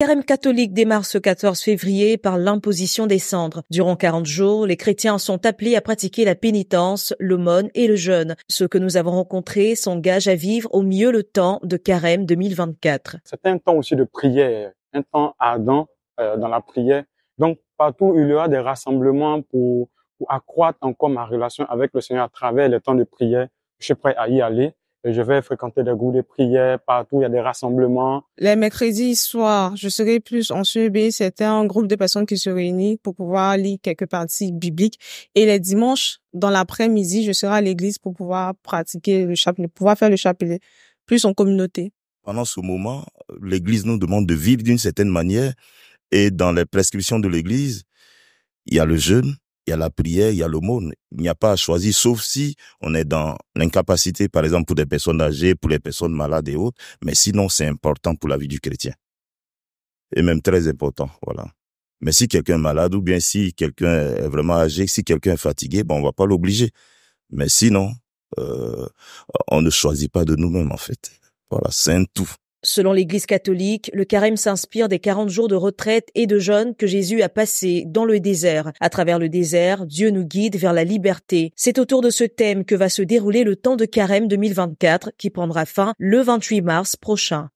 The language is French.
carême catholique démarre ce 14 février par l'imposition des cendres. Durant 40 jours, les chrétiens sont appelés à pratiquer la pénitence, l'aumône et le jeûne. Ceux que nous avons rencontrés s'engagent à vivre au mieux le temps de carême 2024. C'est un temps aussi de prière, un temps ardent euh, dans la prière. Donc partout, il y aura des rassemblements pour, accroître encore ma relation avec le Seigneur à travers le temps de prière. Je suis prêt à y aller je vais fréquenter des groupes de prières partout, il y a des rassemblements. Les mercredis soirs, je serai plus en CEB, c'était un groupe de personnes qui se réunissent pour pouvoir lire quelques parties bibliques. Et les dimanches, dans l'après-midi, je serai à l'église pour pouvoir pratiquer le chapelet, pouvoir faire le chapelet, plus en communauté. Pendant ce moment, l'église nous demande de vivre d'une certaine manière. Et dans les prescriptions de l'église, il y a le jeûne, il y a la prière, il y a le l'aumône. Il n'y a pas à choisir, sauf si on est dans l'incapacité, par exemple, pour des personnes âgées, pour les personnes malades et autres. Mais sinon, c'est important pour la vie du chrétien. Et même très important, voilà. Mais si quelqu'un est malade ou bien si quelqu'un est vraiment âgé, si quelqu'un est fatigué, ben on va pas l'obliger. Mais sinon, euh, on ne choisit pas de nous-mêmes en fait. Voilà, c'est un tout. Selon l'Église catholique, le carême s'inspire des 40 jours de retraite et de jeûne que Jésus a passé dans le désert. À travers le désert, Dieu nous guide vers la liberté. C'est autour de ce thème que va se dérouler le temps de carême 2024 qui prendra fin le 28 mars prochain.